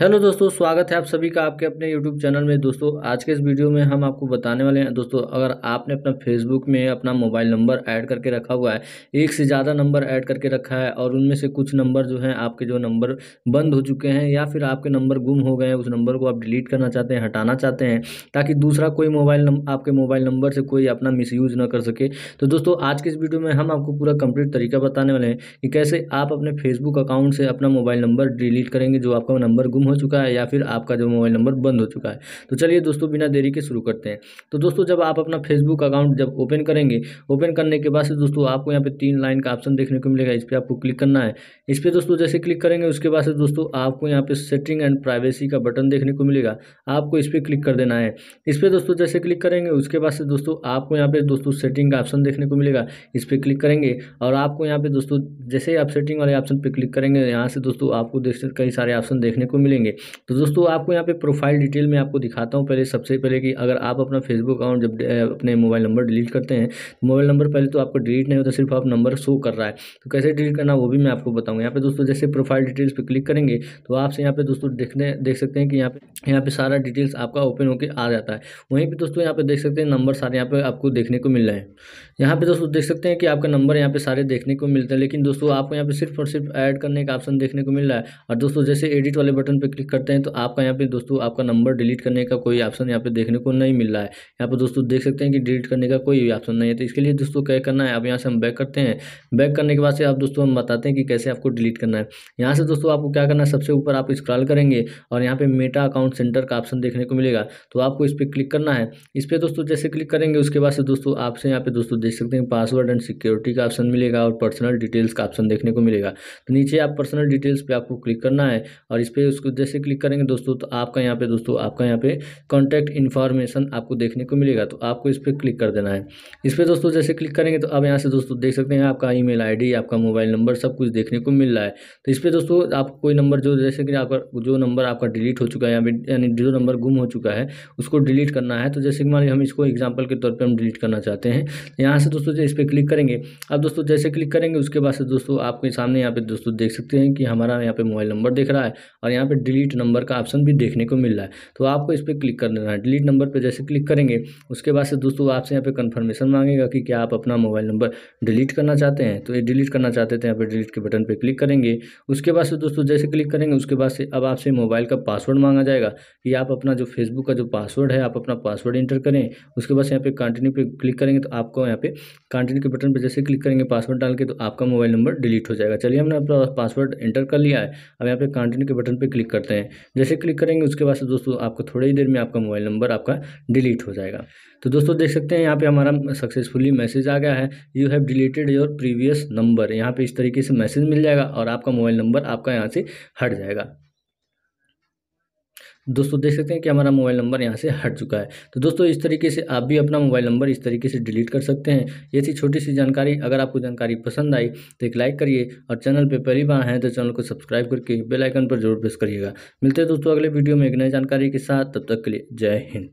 hello दोस्तों स्वागत है आप सभी का आपके अपने यूट्यूब चैनल में दोस्तों आज के इस वीडियो में हम आपको बताने वाले हैं दोस्तों अगर आपने अपना फेसबुक में अपना मोबाइल नंबर ऐड करके रखा हुआ है एक से ज़्यादा नंबर ऐड करके रखा है और उनमें से कुछ नंबर जो हैं आपके जो नंबर बंद हो चुके हैं या फिर आपके नंबर गुम हो गए हैं उस नंबर को आप डिलीट करना चाहते हैं हटाना चाहते हैं ताकि दूसरा कोई मोबाइल आपके मोबाइल नंबर से कोई अपना मिस यूज़ ना कर सके तो दोस्तों आज के इस वीडियो में हम आपको पूरा कम्प्लीट तरीका बताने वाले हैं कि कैसे आप अपने फेसबुक अकाउंट से अपना मोबाइल नंबर डिलीट करेंगे जो आपका नंबर गुम गुम हो चुका है या फिर आपका जो मोबाइल नंबर बंद हो चुका है तो चलिए दोस्तों बिना देरी के शुरू करते हैं तो दोस्तों जब आप अपना फेसबुक अकाउंट जब ओपन करेंगे ओपन करने के बाद से दोस्तों आपको यहाँ पे तीन लाइन का ऑप्शन देखने को मिलेगा इस पर आपको क्लिक करना है इस पर दोस्तों जैसे क्लिक करेंगे उसके बाद से दोस्तों आपको यहाँ पे सेटिंग एंड प्राइवेसी का बटन देखने को मिलेगा आपको इस पर क्लिक कर देना है इस पर दोस्तों जैसे क्लिक करेंगे उसके बाद से दोस्तों आपको यहाँ पे दोस्तों सेटिंग का ऑप्शन देखने को मिलेगा इस पर क्लिक करेंगे और आपको यहाँ पे दोस्तों जैसे आप सेटिंग वाले ऑप्शन पर क्लिक करेंगे यहाँ से दोस्तों आपको कई सारे ऑप्शन देखने को मिले लेंगे तो दोस्तों आपको यहाँ पे प्रोफाइल डिटेल में आपको दिखाता हूँ पहले सबसे पहले कि अगर आप अपना फेसबुक अकाउंट जब अपने मोबाइल नंबर डिलीट करते हैं तो मोबाइल नंबर पहले तो आपको डिलीट नहीं होता सिर्फ आप नंबर शो कर रहा है तो कैसे डिलीट करना वो भी मैं आपको बताऊँगा यहाँ पे दोस्तों जैसे प्रोफाइल डिटेल्स पर क्लिक करेंगे तो आपसे यहाँ पे दोस्तों देखने देख सकते हैं कि यहाँ पे यहाँ पे सारा डिटेल्स आपका ओपन होकर आ जाता है वहीं पर दोस्तों यहाँ पे देख सकते हैं नंबर सारे यहाँ पे आपको देखने को मिल रहे हैं यहाँ पे दोस्तों देख सकते हैं कि आपका नंबर यहाँ पे सारे देखने को मिलते हैं लेकिन दोस्तों आपको यहाँ पे सिर्फ और सिर्फ ऐड करने का ऑप्शन देखने को मिल रहा है और दोस्तों जैसे एडिट वाले बटन पे क्लिक करते हैं तो आपका यहाँ पे दोस्तों आपका नंबर डिलीट करने का कोई ऑप्शन यहाँ पे देखने को नहीं मिल रहा है यहाँ पर दोस्तों देख सकते हैं कि डिलीट करने का कोई ऑप्शन नहीं है तो इसके लिए दोस्तों क्या करना है आप यहाँ से हम बैक करते हैं बैक करने के बाद से आप दोस्तों हम बताते हैं कि कैसे आपको डिलीट करना है यहाँ से दोस्तों आपको क्या करना है सबसे ऊपर आप स्क्रॉल करेंगे और यहाँ पर मेटा अकाउंट सेंटर का ऑप्शन देखने को मिलेगा तो आपको इस पर क्लिक करना है इस पर दोस्तों जैसे क्लिक करेंगे उसके बाद से दोस्तों आपसे यहाँ पे दोस्तों देख सकते हैं पासवर्ड एंड सिक्योरिटी का ऑप्शन मिलेगा और पर्सनल डिटेल्स का ऑप्शन देखने को मिलेगा तो नीचे आप पर्सनल डिटेल्स पे आपको क्लिक करना है और इस पर उसको जैसे क्लिक करेंगे दोस्तों तो आपका यहाँ पे दोस्तों आपका यहाँ पे कॉन्टैक्ट इन्फॉर्मेशन आपको देखने को मिलेगा तो आपको इस पर क्लिक कर देना है इस पर दोस्तों जैसे क्लिक करेंगे तो आप यहाँ से दोस्तों देख सकते हैं आपका ई मेल आपका मोबाइल नंबर सब कुछ देखने को मिल रहा है तो इस पर दोस्तों आप कोई नंबर जो जैसे कि आपका जो नंबर आपका डिलीट हो चुका है यानी जो नंबर गुम हो चुका है उसको डिलीट करना है तो जैसे कि मान लीजिए हम इसको एग्जाम्पल के तौर पर हम डिलीट करना चाहते हैं यहाँ से दोस्तों इस पर क्लिक करेंगे अब दोस्तों जैसे क्लिक करेंगे उसके बाद से दोस्तों आपके सामने यहाँ पे दोस्तों देख सकते हैं कि हमारा यहाँ पे मोबाइल नंबर दिख रहा है और यहाँ पे डिलीट नंबर का ऑप्शन भी देखने को मिल रहा है तो आपको इस पर क्लिक कर देना है डिलीट नंबर पर जैसे क्लिक करेंगे उसके बाद से दोस्तों आपसे यहाँ पे कन्फर्मेशन मांगेगा कि क्या आप अपना मोबाइल नंबर डिलीट करना चाहते हैं तो ये डिलीट करना चाहते थे यहाँ पर डिलीट के बटन पर क्लिक करेंगे उसके बाद से दोस्तों जैसे क्लिक करेंगे उसके बाद से अब आपसे मोबाइल का पासवर्ड मांगा जाएगा कि आप अपना जो फेसबुक का जो पासवर्ड है आप अपना पासवर्ड इंटर करें उसके बाद यहाँ पे कंटिन्यू पे क्लिक करेंगे तो आपको यहाँ पे कंटिन्यू के बटन पर जैसे क्लिक करेंगे पासवर्ड डाल के तो आपका मोबाइल नंबर डिलीट हो जाएगा चलिए हमने अपना पासवर्ड इंटर कर लिया है अब यहाँ पे कंटिन्यू के बटन पर क्लिक करते हैं जैसे क्लिक करेंगे उसके बाद से दोस्तों आपको थोड़ी ही देर में आपका मोबाइल नंबर आपका डिलीट हो जाएगा तो दोस्तों देख सकते हैं यहाँ पे हमारा सक्सेसफुली मैसेज आ गया है you have deleted your previous number यहाँ पे इस तरीके से मैसेज मिल जाएगा और आपका मोबाइल नंबर आपका यहाँ से हट जाएगा दोस्तों देख सकते हैं कि हमारा मोबाइल नंबर यहाँ से हट चुका है तो दोस्तों इस तरीके से आप भी अपना मोबाइल नंबर इस तरीके से डिलीट कर सकते हैं ये थी छोटी सी जानकारी अगर आपको जानकारी पसंद आई तो एक लाइक करिए और चैनल पर पहली बार हैं तो चैनल को सब्सक्राइब करके बेलाइकन पर जरूर प्रेस करिएगा मिलते हैं दोस्तों अगले वीडियो में एक नई जानकारी के साथ तब तक के लिए जय हिंद